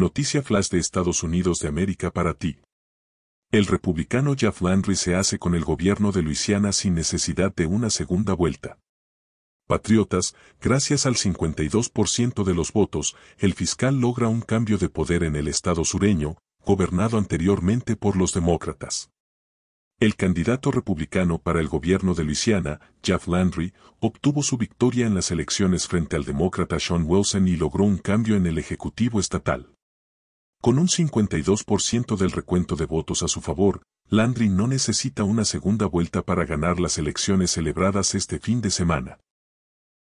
Noticia flash de Estados Unidos de América para ti. El republicano Jeff Landry se hace con el gobierno de Luisiana sin necesidad de una segunda vuelta. Patriotas, gracias al 52% de los votos, el fiscal logra un cambio de poder en el estado sureño, gobernado anteriormente por los demócratas. El candidato republicano para el gobierno de Luisiana, Jeff Landry, obtuvo su victoria en las elecciones frente al demócrata Sean Wilson y logró un cambio en el Ejecutivo Estatal. Con un 52% del recuento de votos a su favor, Landry no necesita una segunda vuelta para ganar las elecciones celebradas este fin de semana.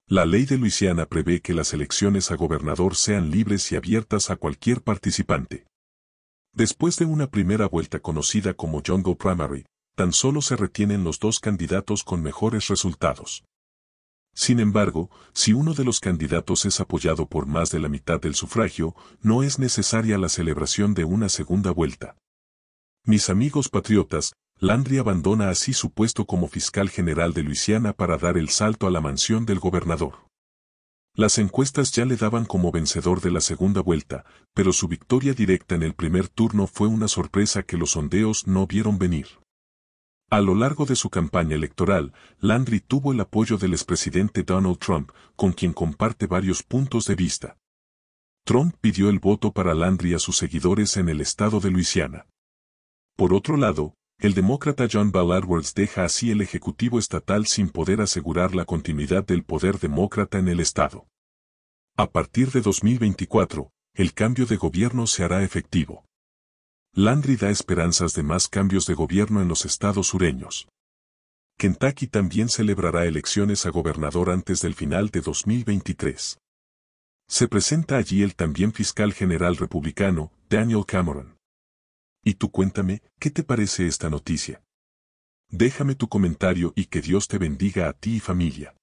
La ley de Luisiana prevé que las elecciones a gobernador sean libres y abiertas a cualquier participante. Después de una primera vuelta conocida como Jungle Primary, tan solo se retienen los dos candidatos con mejores resultados. Sin embargo, si uno de los candidatos es apoyado por más de la mitad del sufragio, no es necesaria la celebración de una segunda vuelta. Mis amigos patriotas, Landry abandona así su puesto como fiscal general de Luisiana para dar el salto a la mansión del gobernador. Las encuestas ya le daban como vencedor de la segunda vuelta, pero su victoria directa en el primer turno fue una sorpresa que los sondeos no vieron venir. A lo largo de su campaña electoral, Landry tuvo el apoyo del expresidente Donald Trump, con quien comparte varios puntos de vista. Trump pidió el voto para Landry a sus seguidores en el estado de Luisiana. Por otro lado, el demócrata John Ballard Edwards deja así el Ejecutivo Estatal sin poder asegurar la continuidad del poder demócrata en el Estado. A partir de 2024, el cambio de gobierno se hará efectivo. Landry da esperanzas de más cambios de gobierno en los estados sureños. Kentucky también celebrará elecciones a gobernador antes del final de 2023. Se presenta allí el también fiscal general republicano, Daniel Cameron. Y tú cuéntame, ¿qué te parece esta noticia? Déjame tu comentario y que Dios te bendiga a ti y familia.